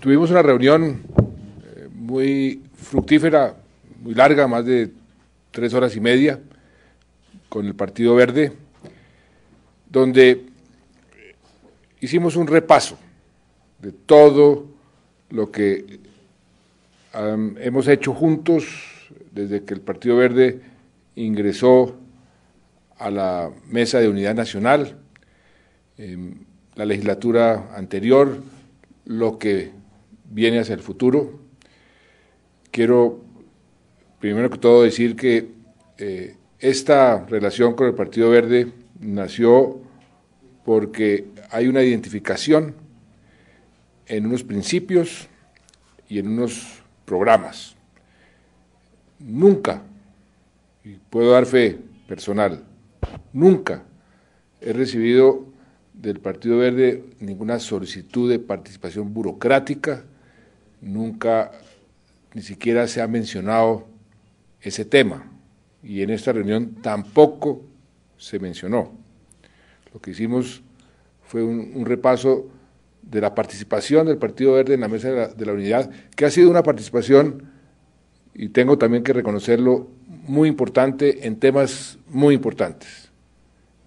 Tuvimos una reunión eh, muy fructífera, muy larga, más de tres horas y media, con el Partido Verde, donde hicimos un repaso de todo lo que hemos hecho juntos desde que el Partido Verde ingresó a la Mesa de Unidad Nacional. en la legislatura anterior, lo que viene hacia el futuro. Quiero, primero que todo, decir que eh, esta relación con el Partido Verde nació porque hay una identificación en unos principios y en unos programas. Nunca, y puedo dar fe personal, nunca he recibido del Partido Verde ninguna solicitud de participación burocrática, nunca ni siquiera se ha mencionado ese tema y en esta reunión tampoco se mencionó. Lo que hicimos fue un, repaso de la participación del Partido Verde en la Mesa de la Unidad, que ha sido una participación, y tengo también que reconocerlo, muy importante en temas muy importantes.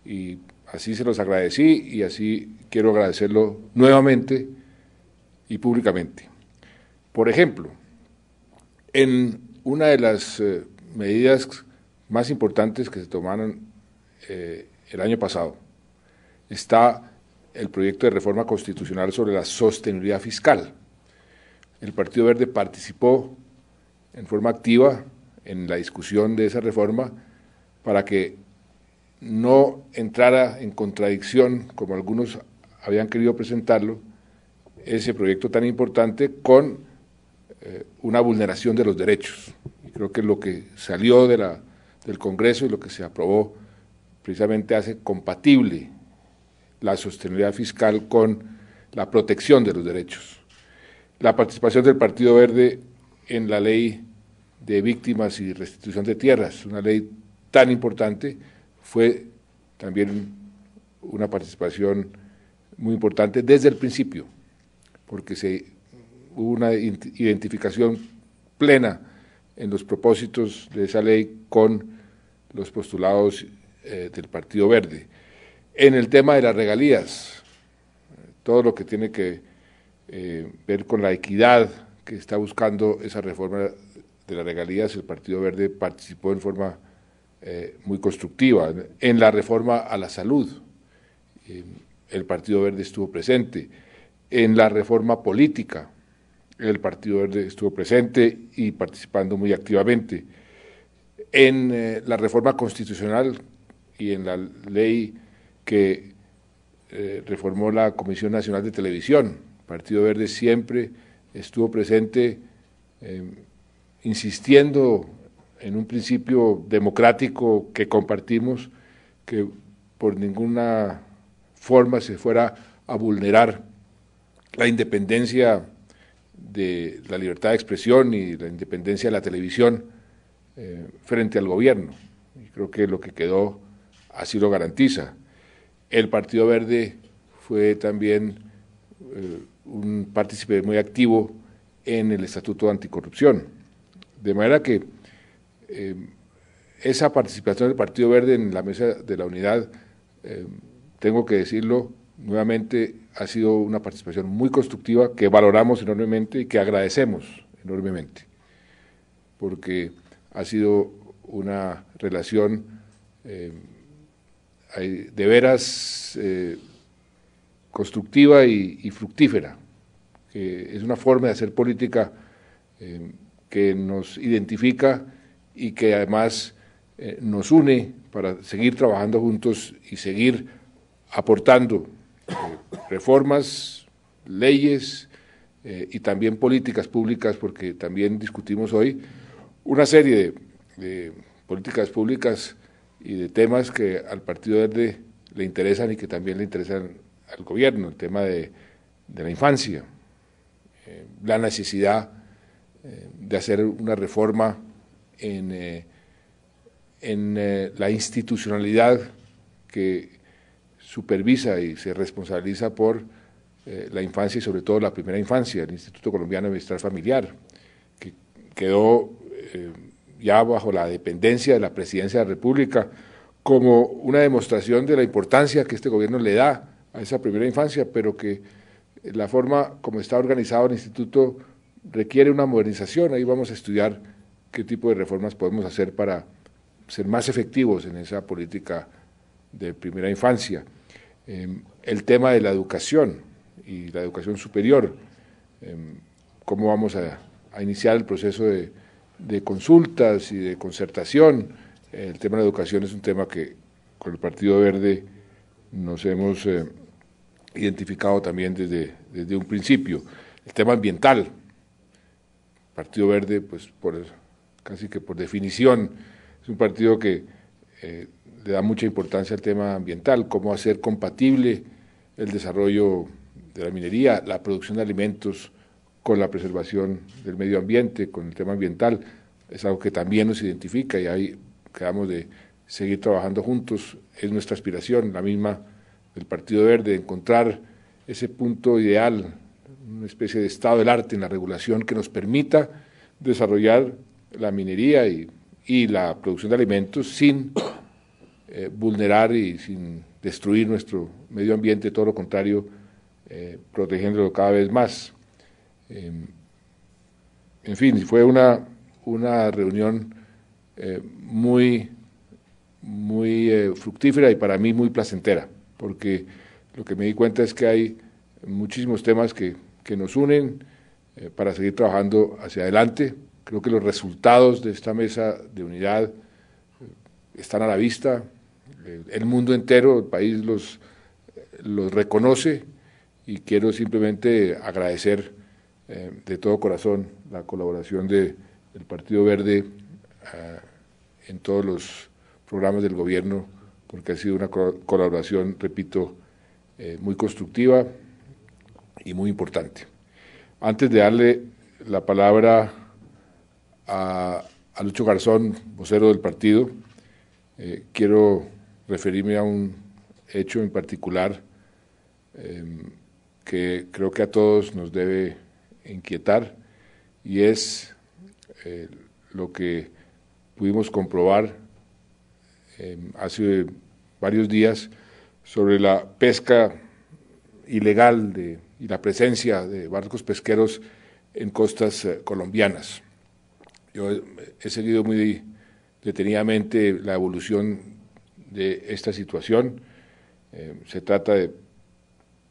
Y así se los agradecí y así quiero agradecerlo nuevamente y públicamente. Por ejemplo, en una de las eh, medidas más importantes que se tomaron eh, el año pasado está el proyecto de reforma constitucional sobre la sostenibilidad fiscal. El Partido Verde participó en forma activa en la discusión de esa reforma para que no entrara en contradicción, como algunos habían querido presentarlo, ese proyecto tan importante con eh, una vulneración de los derechos. creo que lo que salió de la, del Congreso y lo que se aprobó precisamente hace compatible la sostenibilidad fiscal con la protección de los derechos. La participación del Partido Verde en la ley de Víctimas y Restitución de Tierras, una ley tan importante, fue también una participación muy importante desde el principio, porque se, hubo una identificación plena en los propósitos de esa ley con los postulados eh, del Partido Verde. En el tema de las regalías, todo lo que tiene que eh, ver con la equidad que está buscando esa reforma de las regalías, el Partido Verde participó en forma eh, muy constructiva en la reforma a la salud. Eh, el Partido Verde estuvo presente. En la reforma política, el Partido Verde estuvo presente y participando muy activamente. En eh, la reforma constitucional y en la ley que reformó la Comisión Nacional de Televisión, el Partido Verde siempre estuvo presente insistiendo en un principio democrático que compartimos, que por ninguna forma se fuera a vulnerar la independencia de la libertad de expresión y la independencia de la televisión eh, frente al gobierno. Y creo que lo que quedó así lo garantiza. El Partido Verde fue también eh, un partícipe muy activo en el Estatuto de Anticorrupción. De manera que eh, esa participación del Partido Verde en la mesa de la unidad, eh, tengo que decirlo nuevamente, ha sido una participación muy constructiva que valoramos enormemente y que agradecemos enormemente, porque ha sido una relación eh, de veras constructiva y, y, fructífera, que es una forma de hacer política que nos identifica y que además eh, nos une para seguir trabajando juntos y seguir aportando eh, reformas, leyes eh, y también políticas públicas, porque también discutimos hoy una serie de, políticas públicas y de temas que al Partido Verde le interesan y que también le interesan al gobierno, el tema de, la infancia, la necesidad eh, de hacer una reforma en, eh, eh, la institucionalidad que supervisa y se responsabiliza por la infancia y sobre todo la primera infancia, el Instituto Colombiano de Bienestar Familiar, que quedó ya bajo la dependencia de la Presidencia de la República, como una demostración de la importancia que este gobierno le da a esa primera infancia, pero que la forma como está organizado el Instituto requiere una modernización. Ahí vamos a estudiar qué tipo de reformas podemos hacer para ser más efectivos en esa política de primera infancia. Em, el tema de la educación y la educación superior, em, cómo vamos a, iniciar el proceso de, consultas y de concertación. El tema de la educación es un tema que con el Partido Verde nos hemos eh, identificado también desde, desde un principio. El tema ambiental, Partido Verde, pues por casi que por definición, es un partido que eh, le da mucha importancia al tema ambiental, cómo hacer compatible el desarrollo de la minería, la producción de alimentos con la preservación del medio ambiente, con el tema ambiental, es algo que también nos identifica y ahí quedamos de seguir trabajando juntos, es nuestra aspiración, la misma del Partido Verde, encontrar ese punto ideal una especie de estado del arte en la regulación que nos permita desarrollar la minería y, la producción de alimentos sin eh, vulnerar y sin destruir nuestro medio ambiente, todo lo contrario, eh, protegiéndolo cada vez más. Eh, en fin, fue una, una reunión muy, muy fructífera y para mí muy placentera, porque lo que me di cuenta es que hay muchísimos temas que que nos unen eh, para seguir trabajando hacia adelante. Creo que los resultados de esta mesa de unidad eh, están a la vista. El mundo entero, el país los, los reconoce y quiero simplemente agradecer eh, de todo corazón la colaboración de, del Partido Verde en todos los programas del gobierno, porque ha sido una colaboración, repito, muy constructiva, y muy importante. Antes de darle la palabra a, Lucho Garzón, vocero del partido, eh, quiero referirme a un hecho en particular em, que creo que a todos nos debe inquietar y es eh, lo que pudimos comprobar em, hace varios días sobre la pesca ilegal de y la presencia de barcos pesqueros en costas eh, colombianas. Yo he seguido muy detenidamente la evolución de esta situación. Eh, se trata de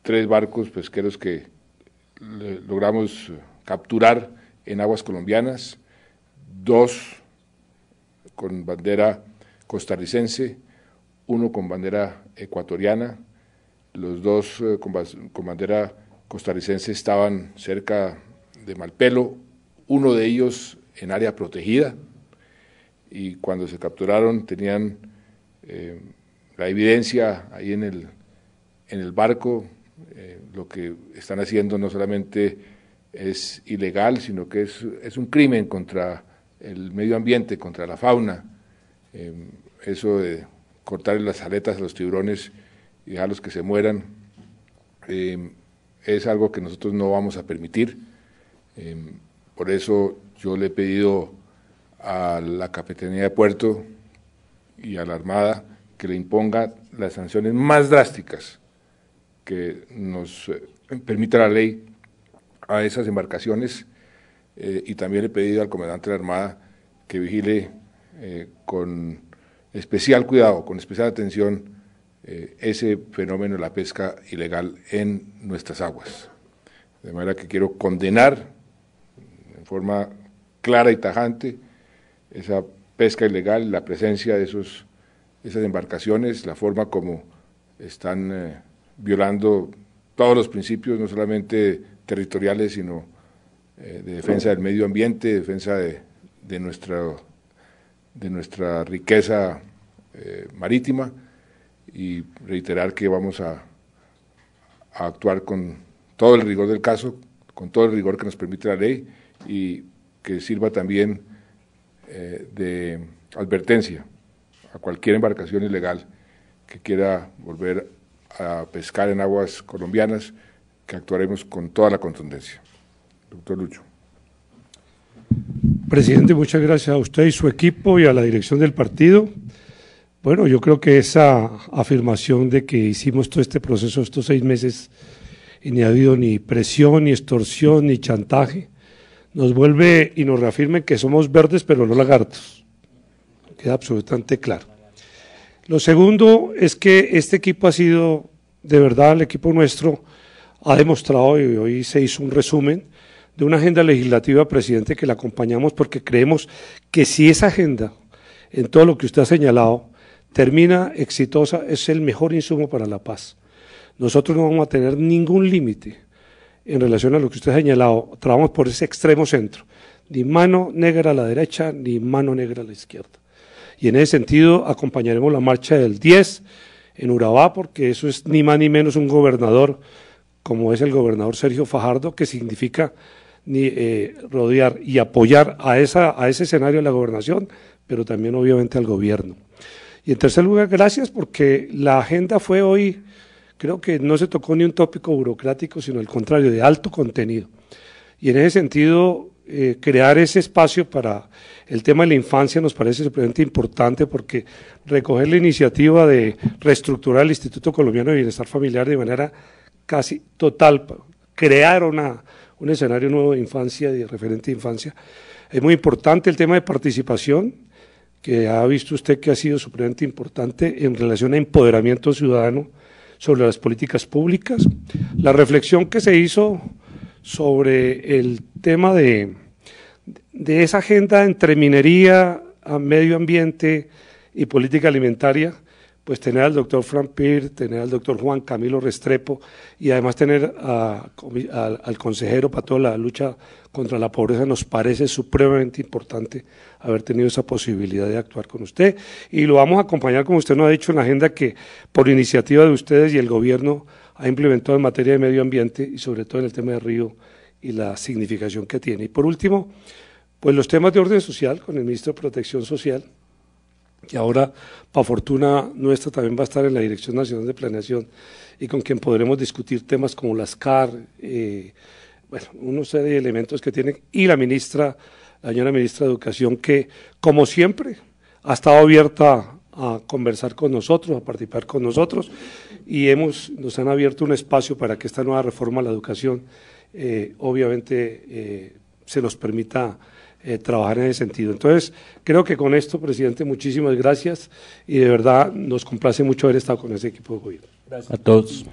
tres barcos pesqueros que logramos eh, capturar en aguas colombianas, dos con bandera costarricense, uno con bandera ecuatoriana, los dos con bandera costarricenses estaban cerca de Malpelo, uno de ellos en área protegida, y cuando se capturaron tenían eh, la evidencia ahí en el, en el barco, eh, lo que están haciendo no solamente es ilegal, sino que es, un crimen contra el medio ambiente, contra la fauna, eh, eso de cortar las aletas a los tiburones y dejarlos que se mueran es algo que nosotros no vamos a permitir. Em, por eso yo le he pedido a la Capitanía de Puerto y a la Armada que le imponga las sanciones más drásticas que nos eh, permita la ley a esas embarcaciones eh, y también le he pedido al comandante de la Armada que vigile eh, con especial cuidado, con especial atención eh, ese fenómeno de la pesca ilegal en nuestras aguas. De manera que quiero condenar en forma clara y tajante esa pesca ilegal, la presencia de esos, esas embarcaciones, la forma como están eh, violando todos los principios, no solamente territoriales, sino eh, de defensa del medio ambiente, defensa de, de, nuestra, de nuestra riqueza marítima y reiterar que vamos a, actuar con todo el rigor del caso, con todo el rigor que nos permite la ley y que sirva también eh, de advertencia a cualquier embarcación ilegal que quiera volver a pescar en aguas colombianas, que actuaremos con toda la contundencia. Doctor Lucho. Presidente, muchas gracias a usted y su equipo y a la dirección del partido. Bueno, yo creo que esa afirmación de que hicimos todo este proceso estos seis meses y ni ha habido ni presión, ni extorsión, ni chantaje, nos vuelve y nos reafirma que somos verdes pero no lagartos. Queda absolutamente claro. Lo segundo es que este equipo ha sido, de verdad, el equipo nuestro ha demostrado, y hoy se hizo un resumen, de una agenda legislativa, presidente, que la acompañamos porque creemos que si esa agenda, en todo lo que usted ha señalado, termina exitosa, es el mejor insumo para la paz. Nosotros no vamos a tener ningún límite en relación a lo que usted ha señalado. Trabajamos por ese extremo centro. Ni mano negra a la derecha, ni mano negra a la izquierda. Y en ese sentido acompañaremos la marcha del 10 en Urabá, porque eso es ni más ni menos un gobernador, como es el gobernador Sergio Fajardo, que significa ni, eh, rodear y apoyar a, a ese escenario de la gobernación, pero también obviamente al gobierno. Y en tercer lugar, gracias porque la agenda fue hoy, creo que no se tocó ni un tópico burocrático, sino al contrario, de alto contenido. Y en ese sentido, eh, crear ese espacio para el tema de la infancia nos parece supremamente importante porque recoger la iniciativa de reestructurar el Instituto Colombiano de Bienestar Familiar de manera casi total, crear una, un escenario nuevo de infancia y de referente de infancia, es muy importante el tema de participación que ha visto usted que ha sido supremamente importante en relación a empoderamiento ciudadano sobre las políticas públicas. La reflexión que se hizo sobre el tema de, de esa agenda entre minería, medio ambiente y política alimentaria, pues tener al doctor Frank Peer, tener al doctor Juan Camilo Restrepo y además tener al consejero para toda la lucha contra la pobreza, nos parece supremamente importante haber tenido esa posibilidad de actuar con usted. Y lo vamos a acompañar, como usted nos ha dicho, en la agenda que por iniciativa de ustedes y el gobierno ha implementado en materia de medio ambiente y sobre todo en el tema de río y la significación que tiene. Y por último, pues los temas de orden social con el ministro de Protección Social que ahora, para fortuna nuestra, también va a estar en la Dirección Nacional de Planeación y con quien podremos discutir temas como las CAR, eh, bueno, una serie de elementos que tienen, y la ministra, la señora ministra de Educación, que, como siempre, ha estado abierta a conversar con nosotros, a participar con nosotros, y nos han abierto un espacio para que esta nueva reforma a la educación, eh, obviamente, eh, se nos permita eh, trabajar en ese sentido. Entonces, creo que con esto, presidente, muchísimas gracias y de verdad nos complace mucho haber estado con ese equipo de gobierno. Gracias. A todos.